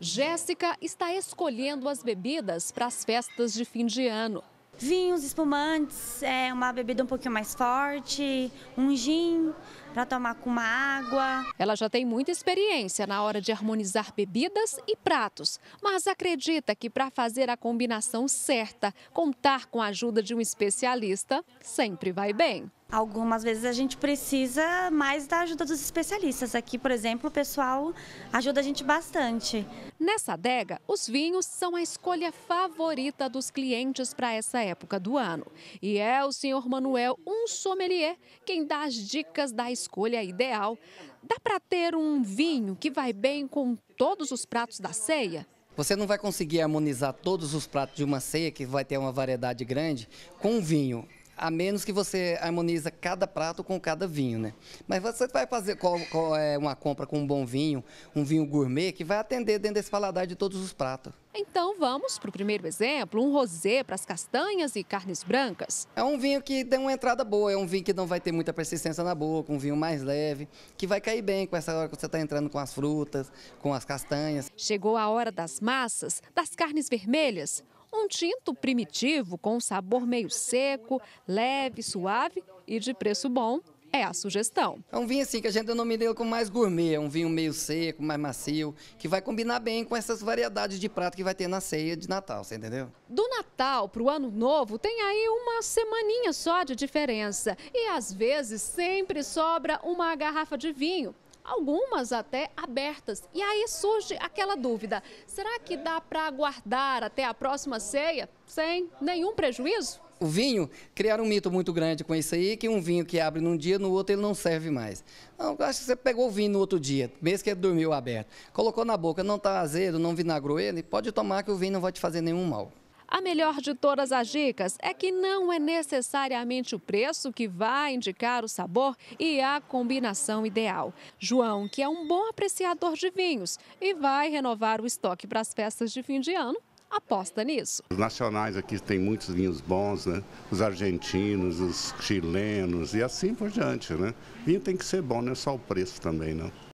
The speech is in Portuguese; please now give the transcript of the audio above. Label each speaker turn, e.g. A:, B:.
A: Jéssica está escolhendo as bebidas para as festas de fim de ano. Vinhos, espumantes, é uma bebida um pouquinho mais forte, um gin, para tomar com uma água. Ela já tem muita experiência na hora de harmonizar bebidas
B: e pratos, mas acredita que para fazer a combinação certa, contar com a
A: ajuda de um especialista sempre vai bem. Algumas vezes a gente precisa mais da ajuda dos especialistas. Aqui, por exemplo, o pessoal ajuda a gente bastante. Nessa adega, os vinhos são a escolha favorita dos clientes para essa época
B: do ano. E é o senhor Manuel, um sommelier, quem dá as dicas da escolha escolha ideal. Dá para ter um vinho que vai bem com todos os pratos da ceia?
C: Você não vai conseguir harmonizar todos os pratos de uma ceia, que vai ter uma variedade grande, com um vinho a menos que você harmoniza cada prato com cada vinho, né? Mas você vai fazer qual, qual é uma compra com um bom vinho, um vinho gourmet, que vai atender dentro desse paladar de todos os pratos.
B: Então vamos para o primeiro exemplo, um rosé para as castanhas e
C: carnes brancas. É um vinho que tem uma entrada boa, é um vinho que não vai ter muita persistência na boca, um vinho mais leve, que vai cair bem com essa hora que você está entrando com as frutas, com as castanhas. Chegou a hora das massas, das carnes vermelhas. Um tinto primitivo com sabor meio seco, leve, suave e de preço bom é a sugestão. É um vinho assim que a gente denomina como mais gourmet, é um vinho meio seco, mais macio, que vai combinar bem com essas variedades de prato que vai ter na ceia de Natal, você entendeu?
B: Do Natal para o Ano Novo tem aí uma semaninha só de diferença e às vezes sempre sobra uma garrafa de vinho algumas até abertas. E aí surge aquela dúvida: será que dá para aguardar até a próxima ceia sem nenhum prejuízo?
C: o vinho, criaram um mito muito grande com isso aí, que um vinho que abre num dia, no outro ele não serve mais. Não, acho que você pegou o vinho no outro dia, mesmo que ele dormiu aberto, colocou na boca, não está azedo, não vinagrou ele, pode tomar que o vinho não vai te fazer nenhum mal.
B: A melhor de todas as dicas é que não é necessariamente o preço que vai indicar o sabor e a combinação ideal. João, que é um bom apreciador de vinhos e vai renovar o estoque para as festas de fim de ano, aposta nisso.
C: Os nacionais aqui tem muitos vinhos bons, né? Os argentinos, os chilenos e assim por diante, né? Vinho tem que ser bom, não é só o preço também, não.